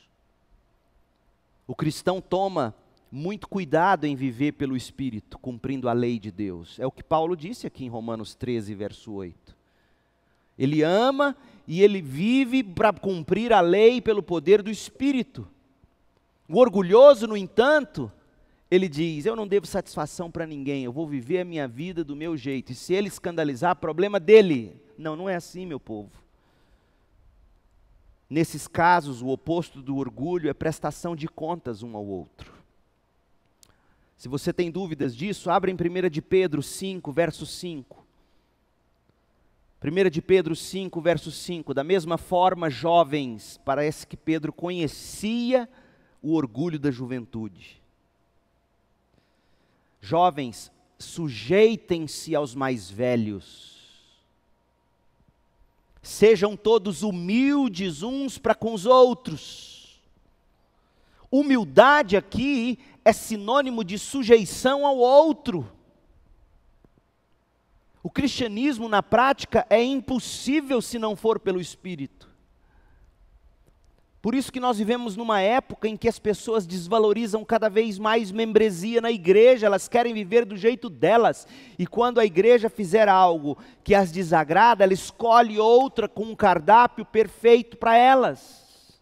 [SPEAKER 1] O cristão toma muito cuidado em viver pelo Espírito, cumprindo a lei de Deus. É o que Paulo disse aqui em Romanos 13, verso 8. Ele ama e ele vive para cumprir a lei pelo poder do Espírito. O orgulhoso, no entanto, ele diz: Eu não devo satisfação para ninguém, eu vou viver a minha vida do meu jeito. E se ele escandalizar, problema dele. Não, não é assim, meu povo. Nesses casos, o oposto do orgulho é prestação de contas um ao outro. Se você tem dúvidas disso, abra em 1 de Pedro 5, verso 5. 1 de Pedro 5, verso 5. Da mesma forma, jovens, parece que Pedro conhecia o orgulho da juventude. Jovens, sujeitem-se aos mais velhos. Sejam todos humildes uns para com os outros. Humildade aqui é sinônimo de sujeição ao outro. O cristianismo, na prática, é impossível se não for pelo Espírito. Por isso que nós vivemos numa época em que as pessoas desvalorizam cada vez mais membresia na igreja, elas querem viver do jeito delas. E quando a igreja fizer algo que as desagrada, ela escolhe outra com um cardápio perfeito para elas.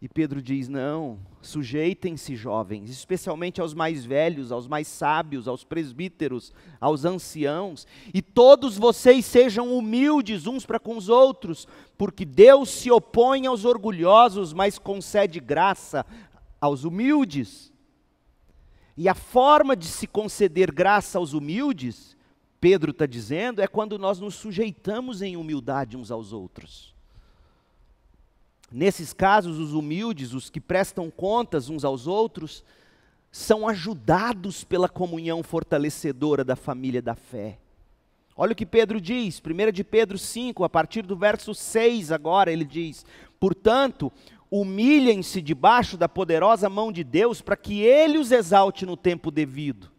[SPEAKER 1] E Pedro diz: não, Sujeitem-se, jovens, especialmente aos mais velhos, aos mais sábios, aos presbíteros, aos anciãos, e todos vocês sejam humildes uns para com os outros, porque Deus se opõe aos orgulhosos, mas concede graça aos humildes. E a forma de se conceder graça aos humildes, Pedro está dizendo, é quando nós nos sujeitamos em humildade uns aos outros. Nesses casos, os humildes, os que prestam contas uns aos outros, são ajudados pela comunhão fortalecedora da família da fé. Olha o que Pedro diz, 1 de Pedro 5, a partir do verso 6 agora, ele diz: Portanto, humilhem-se debaixo da poderosa mão de Deus para que ele os exalte no tempo devido.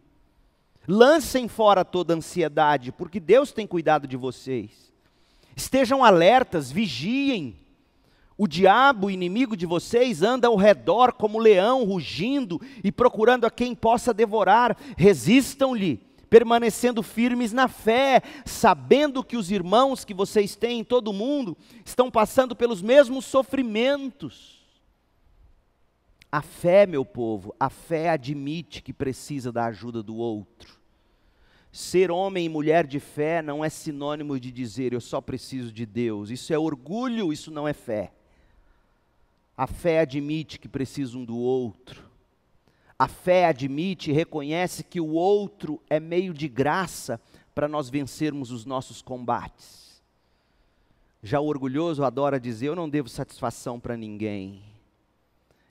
[SPEAKER 1] Lancem fora toda ansiedade, porque Deus tem cuidado de vocês. Estejam alertas, vigiem. O diabo, inimigo de vocês, anda ao redor como leão, rugindo e procurando a quem possa devorar. Resistam-lhe, permanecendo firmes na fé, sabendo que os irmãos que vocês têm em todo o mundo estão passando pelos mesmos sofrimentos. A fé, meu povo, a fé admite que precisa da ajuda do outro. Ser homem e mulher de fé não é sinônimo de dizer eu só preciso de Deus. Isso é orgulho, isso não é fé. A fé admite que precisa um do outro. A fé admite e reconhece que o outro é meio de graça para nós vencermos os nossos combates. Já o orgulhoso adora dizer: Eu não devo satisfação para ninguém.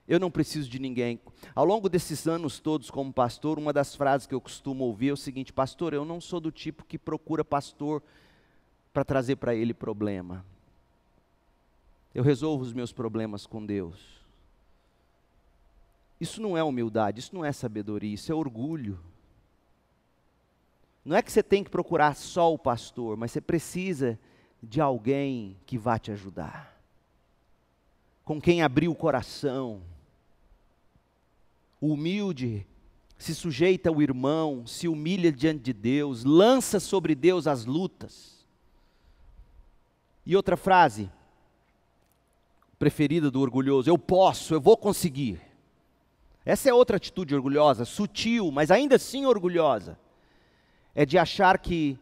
[SPEAKER 1] Eu não preciso de ninguém. Ao longo desses anos todos como pastor, uma das frases que eu costumo ouvir é o seguinte: Pastor, eu não sou do tipo que procura pastor para trazer para ele problema. Eu resolvo os meus problemas com Deus. Isso não é humildade, isso não é sabedoria, isso é orgulho. Não é que você tem que procurar só o pastor, mas você precisa de alguém que vá te ajudar. Com quem abrir o coração. O humilde se sujeita ao irmão, se humilha diante de Deus, lança sobre Deus as lutas. E outra frase, preferida do orgulhoso: eu posso, eu vou conseguir. Essa é outra atitude orgulhosa, sutil, mas ainda assim orgulhosa. É de achar que,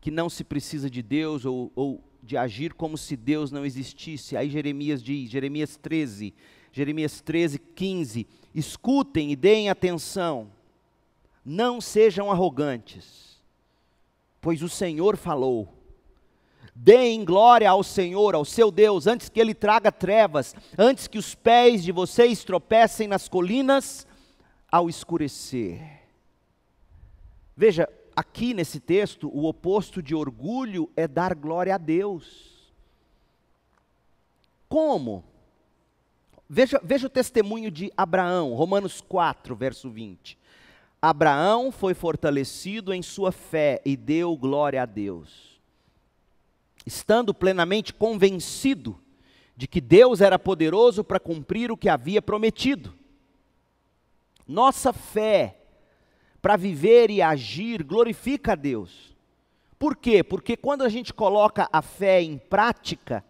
[SPEAKER 1] que não se precisa de Deus ou, ou de agir como se Deus não existisse. Aí Jeremias diz, Jeremias 13, Jeremias 13, 15: escutem e deem atenção, não sejam arrogantes, pois o Senhor falou Deem glória ao Senhor, ao seu Deus, antes que ele traga trevas, antes que os pés de vocês tropecem nas colinas ao escurecer. Veja, aqui nesse texto, o oposto de orgulho é dar glória a Deus. Como? Veja, veja o testemunho de Abraão, Romanos 4, verso 20. Abraão foi fortalecido em sua fé e deu glória a Deus estando plenamente convencido de que Deus era poderoso para cumprir o que havia prometido. Nossa fé para viver e agir glorifica a Deus. Por quê? Porque quando a gente coloca a fé em prática,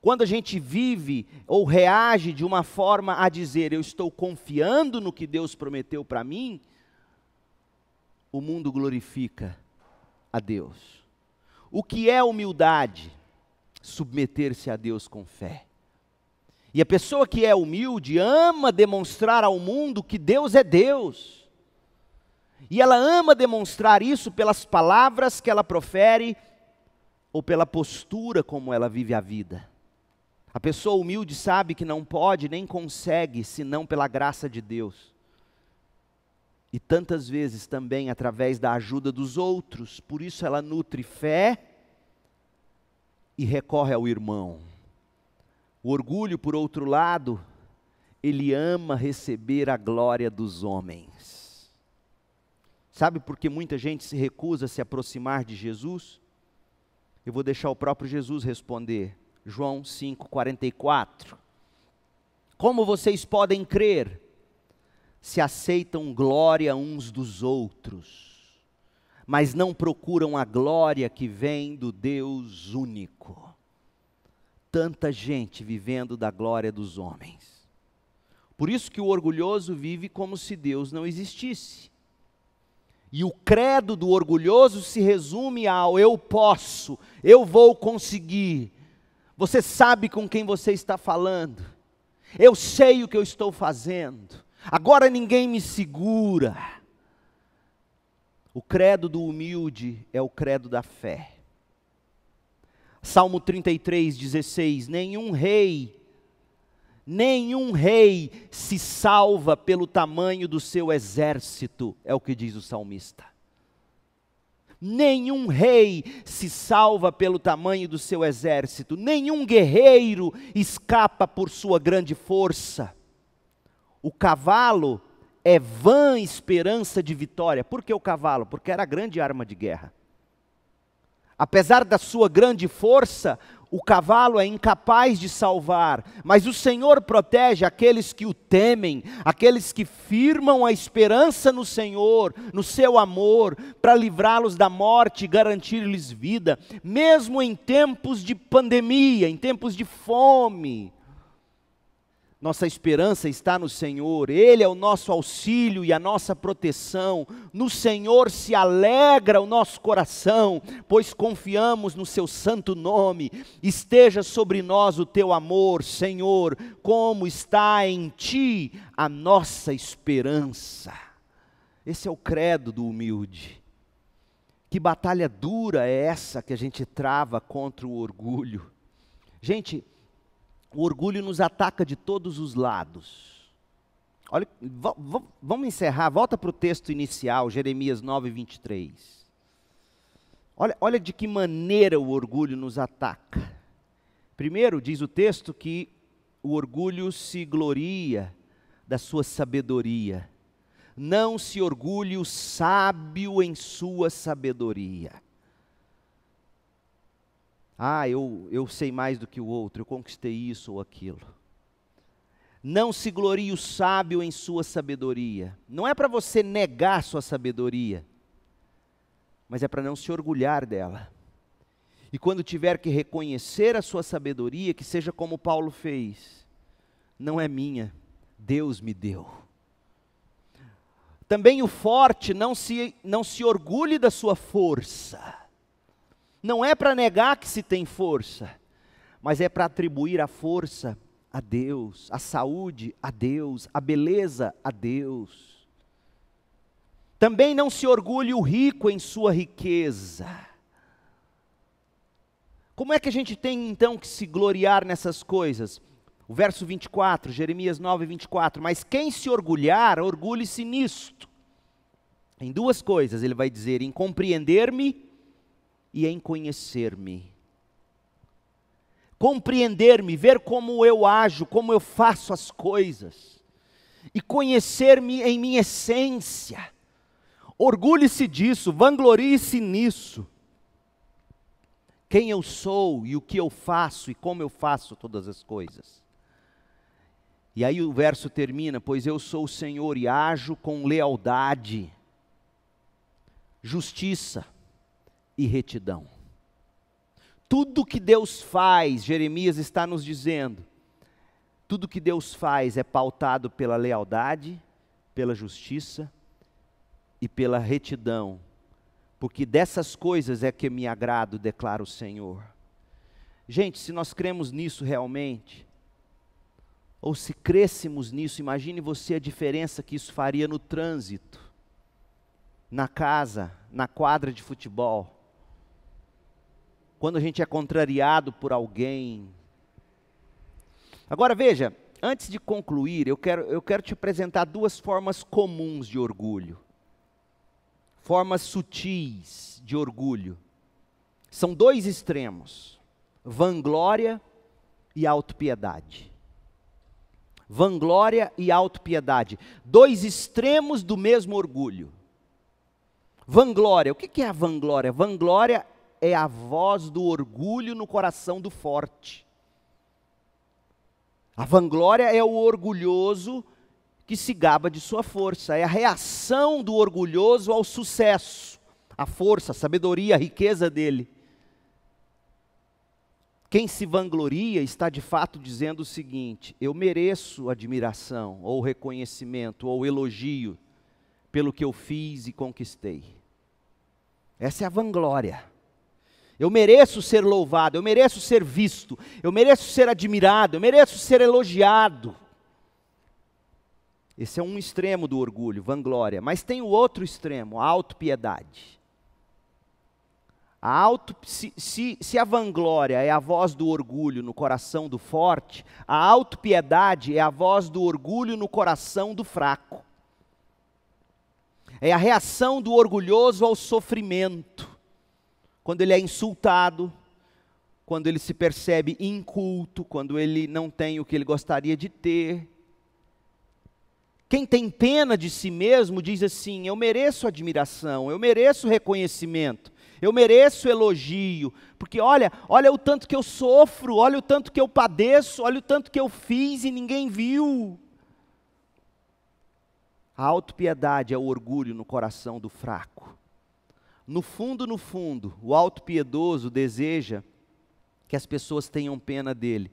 [SPEAKER 1] quando a gente vive ou reage de uma forma a dizer eu estou confiando no que Deus prometeu para mim, o mundo glorifica a Deus. O que é humildade? Submeter-se a Deus com fé. E a pessoa que é humilde ama demonstrar ao mundo que Deus é Deus. E ela ama demonstrar isso pelas palavras que ela profere ou pela postura como ela vive a vida. A pessoa humilde sabe que não pode nem consegue senão pela graça de Deus e tantas vezes também através da ajuda dos outros. Por isso ela nutre fé e recorre ao irmão. O orgulho, por outro lado, ele ama receber a glória dos homens. Sabe por que muita gente se recusa a se aproximar de Jesus? Eu vou deixar o próprio Jesus responder. João 5:44. Como vocês podem crer? se aceitam glória uns dos outros, mas não procuram a glória que vem do Deus único. Tanta gente vivendo da glória dos homens. Por isso que o orgulhoso vive como se Deus não existisse. E o credo do orgulhoso se resume ao eu posso, eu vou conseguir. Você sabe com quem você está falando. Eu sei o que eu estou fazendo. Agora ninguém me segura. O credo do humilde é o credo da fé. Salmo 33, 16: Nenhum rei, nenhum rei se salva pelo tamanho do seu exército, é o que diz o salmista. Nenhum rei se salva pelo tamanho do seu exército, nenhum guerreiro escapa por sua grande força o cavalo é vã esperança de vitória. Por que o cavalo? Porque era a grande arma de guerra. Apesar da sua grande força, o cavalo é incapaz de salvar, mas o Senhor protege aqueles que o temem, aqueles que firmam a esperança no Senhor, no seu amor, para livrá-los da morte e garantir-lhes vida, mesmo em tempos de pandemia, em tempos de fome, nossa esperança está no Senhor, Ele é o nosso auxílio e a nossa proteção. No Senhor se alegra o nosso coração, pois confiamos no Seu santo nome. Esteja sobre nós o Teu amor, Senhor, como está em Ti a nossa esperança. Esse é o credo do humilde. Que batalha dura é essa que a gente trava contra o orgulho? Gente, o orgulho nos ataca de todos os lados. Olha, vamos encerrar, volta para o texto inicial, Jeremias 9, 23. Olha, olha de que maneira o orgulho nos ataca. Primeiro, diz o texto que o orgulho se gloria da sua sabedoria. Não se orgulhe o sábio em sua sabedoria. Ah, eu, eu sei mais do que o outro, eu conquistei isso ou aquilo. Não se glorie o sábio em sua sabedoria. Não é para você negar sua sabedoria, mas é para não se orgulhar dela. E quando tiver que reconhecer a sua sabedoria, que seja como Paulo fez: não é minha, Deus me deu. Também o forte não se, não se orgulhe da sua força não é para negar que se tem força, mas é para atribuir a força a Deus, a saúde a Deus, a beleza a Deus. Também não se orgulhe o rico em sua riqueza. Como é que a gente tem então que se gloriar nessas coisas? O verso 24, Jeremias 9, 24. Mas quem se orgulhar, orgulhe-se nisto. Em duas coisas ele vai dizer: em compreender-me e em conhecer-me. Compreender-me, ver como eu ajo, como eu faço as coisas, e conhecer-me em minha essência. Orgulhe-se disso, vanglorie-se nisso. Quem eu sou e o que eu faço e como eu faço todas as coisas. E aí o verso termina: Pois eu sou o Senhor e ajo com lealdade, justiça e retidão. Tudo que Deus faz, Jeremias está nos dizendo, tudo que Deus faz é pautado pela lealdade, pela justiça e pela retidão, porque dessas coisas é que me agrado, declara o Senhor. Gente, se nós cremos nisso realmente, ou se crêssemos nisso, imagine você a diferença que isso faria no trânsito, na casa, na quadra de futebol quando a gente é contrariado por alguém. Agora veja, antes de concluir, eu quero, eu quero te apresentar duas formas comuns de orgulho. Formas sutis de orgulho. São dois extremos: vanglória e autopiedade. Vanglória e autopiedade. Dois extremos do mesmo orgulho. Vanglória. O que é a vanglória? Vanglória é a voz do orgulho no coração do forte. A vanglória é o orgulhoso que se gaba de sua força, é a reação do orgulhoso ao sucesso, à força, à sabedoria, à riqueza dele. Quem se vangloria está de fato dizendo o seguinte: eu mereço admiração, ou reconhecimento, ou elogio pelo que eu fiz e conquistei. Essa é a vanglória. Eu mereço ser louvado, eu mereço ser visto, eu mereço ser admirado, eu mereço ser elogiado. Esse é um extremo do orgulho, vanglória. Mas tem o outro extremo, a autopiedade. A auto, se, se, se a vanglória é a voz do orgulho no coração do forte, a autopiedade é a voz do orgulho no coração do fraco. É a reação do orgulhoso ao sofrimento quando ele é insultado, quando ele se percebe inculto, quando ele não tem o que ele gostaria de ter. Quem tem pena de si mesmo diz assim: eu mereço admiração, eu mereço reconhecimento, eu mereço elogio, porque olha, olha o tanto que eu sofro, olha o tanto que eu padeço, olha o tanto que eu fiz e ninguém viu. A autopiedade é o orgulho no coração do fraco. No fundo, no fundo, o alto piedoso deseja que as pessoas tenham pena dele,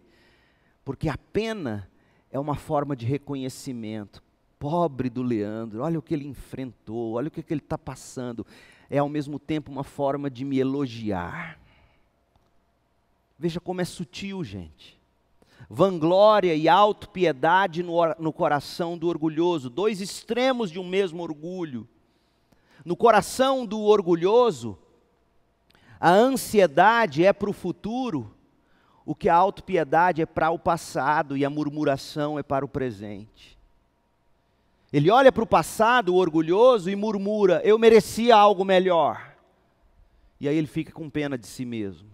[SPEAKER 1] porque a pena é uma forma de reconhecimento. Pobre do Leandro, olha o que ele enfrentou, olha o que, ele está passando. É ao mesmo tempo uma forma de me elogiar. Veja como é sutil, gente. Vanglória e autopiedade no, no coração do orgulhoso, dois extremos de um mesmo orgulho. No coração do orgulhoso, a ansiedade é para o futuro, o que a autopiedade é para o passado e a murmuração é para o presente. Ele olha para o passado, o orgulhoso, e murmura: Eu merecia algo melhor. E aí ele fica com pena de si mesmo.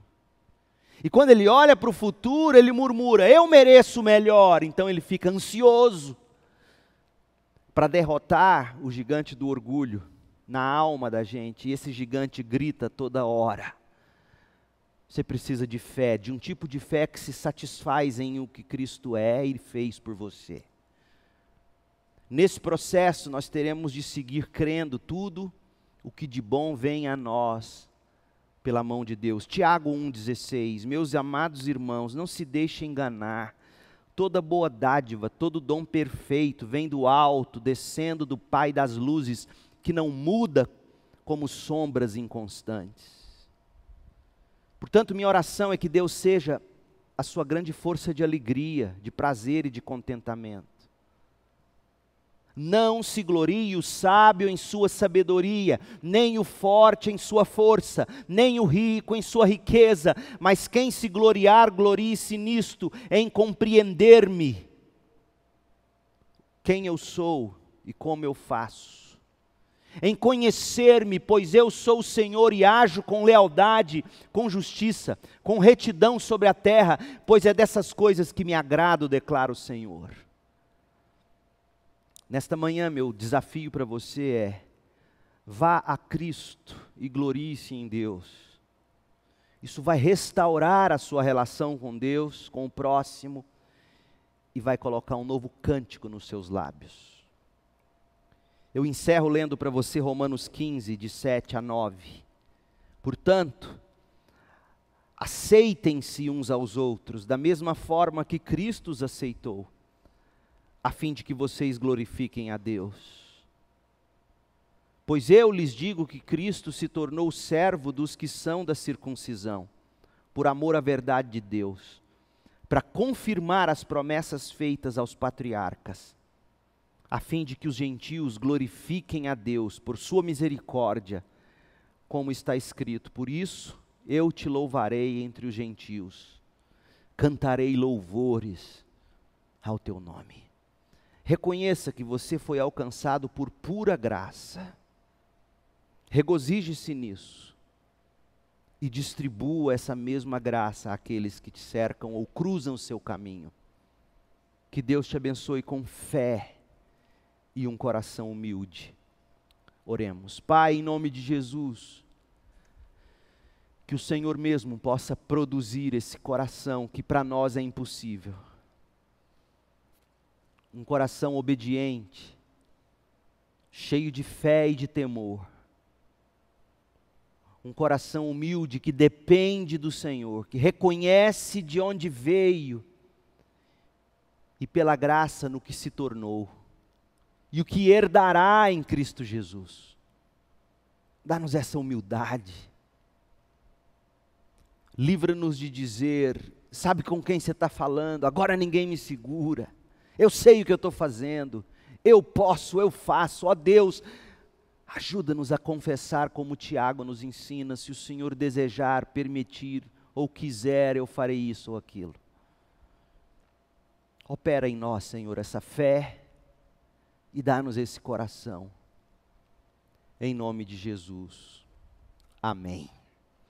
[SPEAKER 1] E quando ele olha para o futuro, ele murmura: Eu mereço melhor. Então ele fica ansioso para derrotar o gigante do orgulho na alma da gente, e esse gigante grita toda hora. Você precisa de fé, de um tipo de fé que se satisfaz em o que Cristo é e fez por você. Nesse processo, nós teremos de seguir crendo tudo o que de bom vem a nós pela mão de Deus. Tiago 1,16: Meus amados irmãos, não se deixem enganar. Toda boa dádiva, todo dom perfeito vem do alto, descendo do Pai das luzes que não muda como sombras inconstantes. Portanto, minha oração é que Deus seja a sua grande força de alegria, de prazer e de contentamento. Não se glorie o sábio em sua sabedoria, nem o forte em sua força, nem o rico em sua riqueza, mas quem se gloriar, glorie-se nisto, em compreender-me, quem eu sou e como eu faço em conhecer-me, pois eu sou o Senhor e ajo com lealdade, com justiça, com retidão sobre a terra, pois é dessas coisas que me agrado, declara o Senhor. Nesta manhã, meu desafio para você é: vá a Cristo e glorie-se em Deus. Isso vai restaurar a sua relação com Deus, com o próximo, e vai colocar um novo cântico nos seus lábios. Eu encerro lendo para você Romanos 15, de 7 a 9. Portanto, aceitem-se uns aos outros, da mesma forma que Cristo os aceitou, a fim de que vocês glorifiquem a Deus. Pois eu lhes digo que Cristo se tornou servo dos que são da circuncisão, por amor à verdade de Deus, para confirmar as promessas feitas aos patriarcas a fim de que os gentios glorifiquem a Deus por sua misericórdia, como está escrito: Por isso eu te louvarei entre os gentios, cantarei louvores ao teu nome. Reconheça que você foi alcançado por pura graça. Regozije-se nisso e distribua essa mesma graça àqueles que te cercam ou cruzam o seu caminho. Que Deus te abençoe com fé e um coração humilde. Oremos. Pai, em nome de Jesus, que o Senhor mesmo possa produzir esse coração que para nós é impossível. Um coração obediente, cheio de fé e de temor. Um coração humilde que depende do Senhor, que reconhece de onde veio e pela graça no que se tornou e o que herdará em Cristo Jesus. Dá-nos essa humildade. Livra-nos de dizer: sabe com quem você está falando? Agora ninguém me segura. Eu sei o que eu estou fazendo. Eu posso, eu faço. Ó Deus, ajuda-nos a confessar como Tiago nos ensina: se o Senhor desejar, permitir ou quiser, eu farei isso ou aquilo. Opera em nós, Senhor, essa fé e dá-nos esse coração. Em nome de Jesus. Amém.